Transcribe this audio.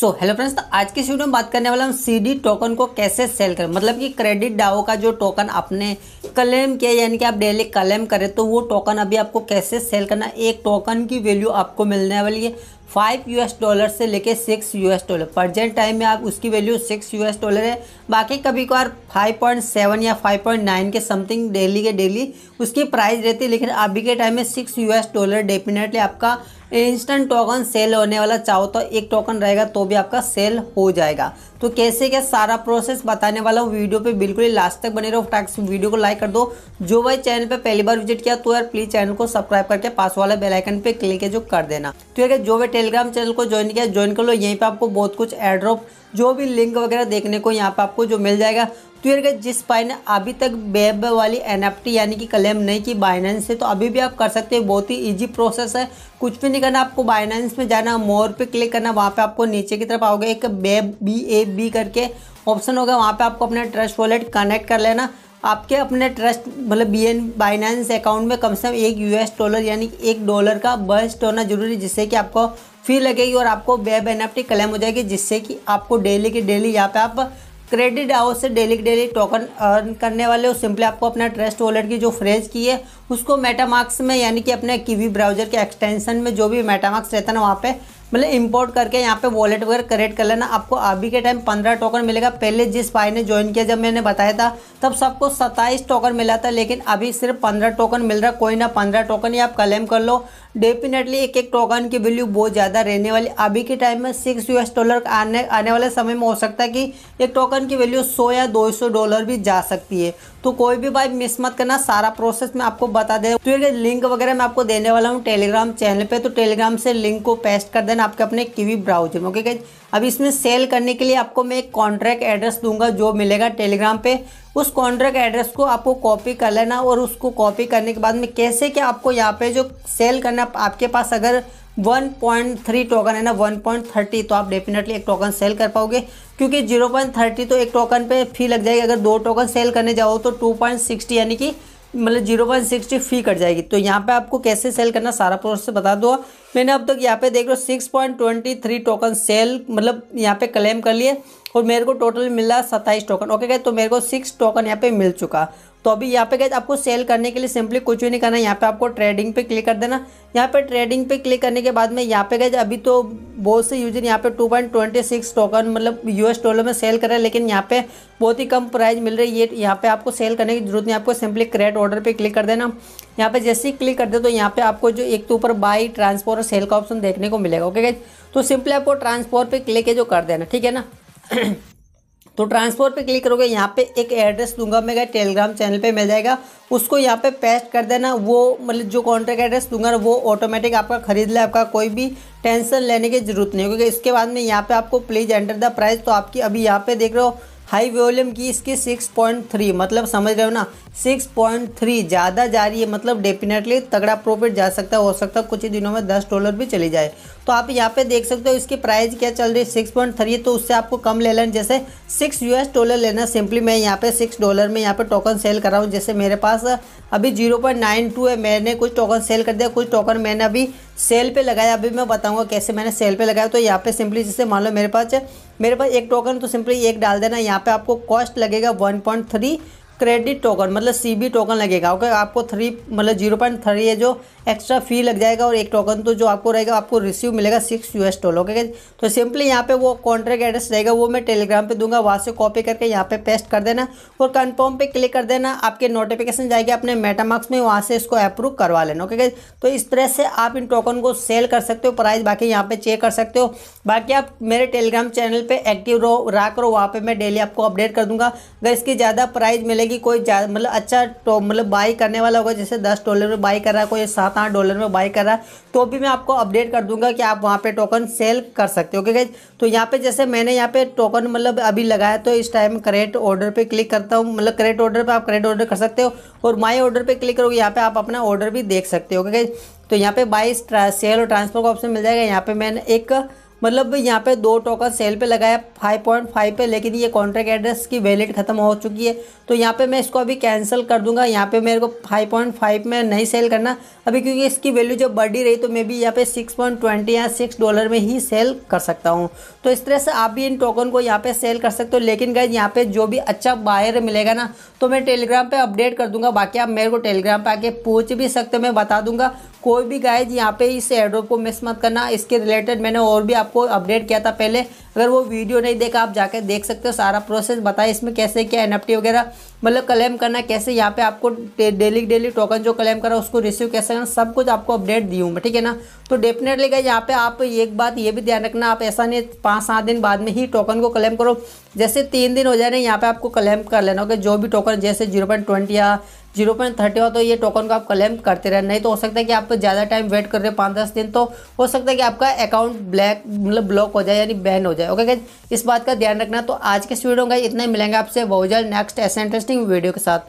so hello friends तो आज के वीडियो में बात करने वाला हम सीडी टोकन को कैसे सेल करें मतलब कि क्रेडिट डाओ का जो टोकन आपने क्लेम किया यानी कि आप डेली क्लेम करें तो वो टोकन अभी आपको कैसे सेल करना एक टोकन की वैल्यू आपको मिलने वाली है फाइव यूएस डॉलर से लेके six US dollar present time में आप उसकी वैल्यू सिक्स यूएस डॉलर है बाकी कभी कभार फाइव पॉइंट सेवन या फाइव पॉइंट नाइन के समथिंग डेली के डेली उसकी प्राइस रहती है लेकिन अभी के टाइम में सिक्स यूएस डॉलर डेफिनेटली आपका इंस्टेंट टोकन सेल होने वाला चाहो तो एक टोकन रहेगा तो भी आपका सेल हो जाएगा तो कैसे क्या सारा प्रोसेस बताने वाला हूँ वीडियो पे बिल्कुल ही लास्ट तक बने रहो टैक्स वीडियो को लाइक कर दो जो भाई चैनल पे पहली बार विजिट किया तो यार प्लीज़ चैनल को सब्सक्राइब करके पास वाला बेलाइकन पे क्लिक है जो कर देना तो यार जो भाई टेलीग्राम चैनल को ज्वाइन किया ज्वाइन कर लो यहीं पर आपको बहुत कुछ एड्रॉप जो भी लिंक वगैरह देखने को यहाँ पर आपको जो मिल जाएगा तो यार जिस पाई ने अभी तक बेब वाली एन यानी कि क्लेम नहीं की बाइनेंस से तो अभी भी आप कर सकते हैं बहुत ही इजी प्रोसेस है कुछ भी नहीं करना आपको बाइनेंस में जाना मोर पे क्लिक करना वहाँ पे आपको नीचे की तरफ आओगे एक बेब बी ए बी करके ऑप्शन होगा वहाँ पे आपको अपना ट्रस्ट वॉलेट कनेक्ट कर लेना आपके अपने ट्रस्ट मतलब बी एन बाइनेंस अकाउंट में कम से कम एक यूएस डॉलर यानी एक डॉलर का बस्ट होना जरूरी जिससे कि आपको फ़ी लगेगी और आपको वेब एन क्लेम हो जाएगी जिससे कि आपको डेली की डेली यहाँ पे आप क्रेडिट आओ से डेली के डेली टोकन अर्न करने वाले हो सिंपली आपको अपना ट्रस्ट वॉलेट की जो फ्रेज की है उसको मेटामार्क्स में यानी कि अपने कीवी ब्राउजर के एक्सटेंशन में जो भी मेटामार्क्स रहता है ना वहाँ पे मतलब इंपोर्ट करके यहाँ पे वॉलेट वगैरह क्रिएट कर लेना आपको अभी के टाइम पंद्रह टोकन मिलेगा पहले जिस भाई ने ज्वाइन किया जब मैंने बताया था तब सबको सत्ताईस टोकन मिला था लेकिन अभी सिर्फ पंद्रह टोकन मिल रहा कोई ना पंद्रह टोकन ही आप क्लेम कर लो डेफिनेटली एक एक टोकन की वैल्यू बहुत ज़्यादा रहने वाली अभी के टाइम में सिक्स एस डॉलर आने आने वाले समय में हो सकता है कि एक टोकन की वैल्यू सौ या दो सौ डॉलर भी जा सकती है तो कोई भी भाई मिस मत करना सारा प्रोसेस मैं आपको बता दे तो ये लिंक वगैरह मैं आपको देने वाला हूँ टेलीग्राम चैनल पर तो टेलीग्राम से लिंक को पेस्ट कर देना ऑप्शन आपके अपने कीवी ब्राउजर में ओके गाइज अब इसमें सेल करने के लिए आपको मैं एक कॉन्ट्रैक्ट एड्रेस दूंगा जो मिलेगा टेलीग्राम पे उस कॉन्ट्रैक्ट एड्रेस को आपको कॉपी कर लेना और उसको कॉपी करने के बाद में कैसे क्या आपको यहाँ पे जो सेल करना आपके पास अगर 1.3 टोकन है ना 1.30 तो आप डेफिनेटली एक टोकन सेल कर पाओगे क्योंकि 0.30 तो एक टोकन पे फी लग जाएगी अगर दो टोकन सेल करने जाओ तो 2.60 यानी कि मतलब zero point sixty fee cut जाएगी तो यहाँ पे आपको कैसे सेल करना सारा प्रोसेस बता दो मैंने अब तक यहाँ पे देख लो six point twenty three token sell मतलब यहाँ पे क्लेम कर लिए और मेरे को टोटल मिला सत्ताईस टोकन ओके गए तो मेरे को सिक्स टोकन यहाँ पे मिल चुका तो अभी यहाँ पे गए आपको सेल करने के लिए सिंपली कुछ भी नहीं करना है यहाँ पे आपको ट्रेडिंग पे क्लिक कर देना यहाँ पे ट्रेडिंग पे क्लिक करने के बाद में यहाँ पे गए अभी तो बहुत से यूजर यहाँ पे 2.26 टोकन मतलब यूएस डॉलर में सेल कर रहे हैं लेकिन यहाँ पे बहुत ही कम प्राइस मिल रही है ये यहाँ पे आपको सेल करने की जरूरत नहीं आपको सिंपली क्रेड ऑर्डर पर क्लिक कर देना यहाँ पे जैसे ही क्लिक कर दे तो यहाँ पे आपको जो एक तो ऊपर बाई ट्रांसफर और सेल का ऑप्शन देखने को मिलेगा ओके गए तो सिंपली आपको ट्रांसफोर पर क्लिक है जो कर देना ठीक है ना तो ट्रांसफर पे क्लिक करोगे यहाँ पे एक एड्रेस दूंगा मैं क्या टेलीग्राम चैनल पे मिल जाएगा उसको यहाँ पे पेस्ट कर देना वो मतलब जो कॉन्ट्रैक्ट एड्रेस दूंगा ना वो ऑटोमेटिक आपका खरीद ले आपका कोई भी टेंशन लेने की जरूरत नहीं क्योंकि इसके बाद में यहाँ पे आपको प्लीज एंटर द प्राइस तो आपकी अभी यहाँ पे देख रहे हो हाई वॉल्यूम की इसकी सिक्स मतलब समझ रहे हो ना सिक्स ज़्यादा जा रही है मतलब डेफिनेटली तगड़ा प्रॉफिट जा सकता है हो सकता है कुछ ही दिनों में दस डॉलर भी चली जाए तो आप यहाँ पे देख सकते हो इसकी प्राइस क्या चल रही है सिक्स पॉइंट थ्री तो उससे आपको कम ले लेना जैसे सिक्स यूएस डॉलर लेना सिंपली मैं यहाँ पे सिक्स डॉलर में यहाँ पे टोकन सेल कर रहा हूँ जैसे मेरे पास अभी जीरो पॉइंट नाइन टू है मैंने कुछ टोकन सेल कर दिया कुछ टोकन मैंने अभी सेल पे लगाया अभी मैं बताऊँगा कैसे मैंने सेल पर लगाया तो यहाँ पे सिंपली जैसे मान लो मेरे पास मेरे पास एक टोकन तो सिंपली एक डाल देना यहाँ पर आपको कॉस्ट लगेगा one point three credit token मतलब सीबी टोकन लगेगा ओके आपको थ्री मतलब जीरो पॉइंट थ्री है जो एक्स्ट्रा फी लग जाएगा और एक टोकन तो जो आपको रहेगा आपको रिसीव मिलेगा six U S dollar okay तो सिंपली यहाँ पे वो कॉन्ट्रैक्ट एड्रेस रहेगा वो मैं टेलीग्राम पे दूंगा वहाँ से कॉपी करके यहाँ पे पेस्ट कर देना और कन्फर्म पे क्लिक कर देना आपके नोटिफिकेशन जाएगी अपने मेटामार्क्स में वहाँ से इसको अप्रूव करवा लेना ओके तो इस तरह से आप इन टोकन को सेल कर सकते हो प्राइस बाकी यहाँ पर चेक कर सकते हो बाकी आप मेरे टेलीग्राम चैनल पर एक्टिव रहो रहा करो वहाँ पर मैं डेली आपको अपडेट कर दूंगा अगर इसकी ज़्यादा प्राइज मिलेगी कि कोई मतलब अच्छा तो मतलब बाई करने वाला होगा जैसे दस डॉलर में बाई कर रहा है कोई सात आठ डॉलर में बाई कर रहा है तो भी मैं आपको अपडेट कर दूंगा कि आप वहाँ पे टोकन सेल कर सकते हो ठीक तो यहाँ पे जैसे मैंने यहाँ पे टोकन मतलब अभी लगाया तो इस टाइम करेट ऑर्डर पर क्लिक करता हूँ मतलब करेट ऑर्डर पर आप करेट ऑर्डर कर सकते हो और माई ऑर्डर पर क्लिक करोगे यहाँ पर आप अपना ऑर्डर भी देख सकते हो ठीक तो यहाँ पे बाई सेल और ट्रांसफर का ऑप्शन मिल जाएगा यहाँ पे मैंने एक मतलब यहाँ पे दो टोकन सेल पे लगाया 5.5 पे लेकिन ये कॉन्ट्रैक्ट एड्रेस की वैलिड ख़त्म हो चुकी है तो यहाँ पे मैं इसको अभी कैंसिल कर दूंगा यहाँ पे मेरे को 5.5 में नहीं सेल करना अभी क्योंकि इसकी वैल्यू जब बढ़ी रही तो मैं भी यहाँ पे 6.20 या 6 डॉलर में ही सेल कर सकता हूँ तो इस तरह से आप भी इन टोकन को यहाँ पर सेल कर सकते हो लेकिन गए यहाँ पर जो भी अच्छा बायर मिलेगा ना तो मैं टेलीग्राम पर अपडेट कर दूँगा बाकी आप मेरे को टेलीग्राम पर आके पूछ भी सकते हो मैं बता दूँगा कोई भी गायज यहाँ पर इस एड्रोप को मिस मत करना इसके रिलेटेड मैंने और भी आप आपको अपडेट किया था पहले अगर वो वीडियो नहीं देखा आप जाकर देख सकते हो सारा प्रोसेस बताए इसमें कैसे क्या एन वगैरह मतलब क्लेम करना कैसे यहाँ पे आपको डेली डेली टोकन जो क्लेम करा उसको रिसीव कैसे करना सब कुछ आपको अपडेट दी हूँ मैं ठीक है ना तो डेफिनेटली गई यहाँ पे आप एक बात ये भी ध्यान रखना आप ऐसा नहीं पाँच सात दिन बाद में ही टोकन को क्लेम करो जैसे तीन दिन हो जाए ना यहाँ पे आपको क्लेम कर लेना होगा जो भी टोकन जैसे जीरो पॉइंट ट्वेंटी या जीरो पॉइंट थर्टी हो तो ये टोकन को आप क्लेम करते रहे नहीं तो हो सकता है कि आप ज़्यादा टाइम वेट कर रहे हो पाँच दस दिन तो हो सकता है कि आपका अकाउंट ब्लैक मतलब ब्लॉक हो जाए यानी बैन हो जाए है ओके इस बात का ध्यान रखना तो आज के इस वीडियो का इतना ही मिलेंगे आपसे बहुजल नेक्स्ट ऐसे इंटरेस्टिंग वीडियो के साथ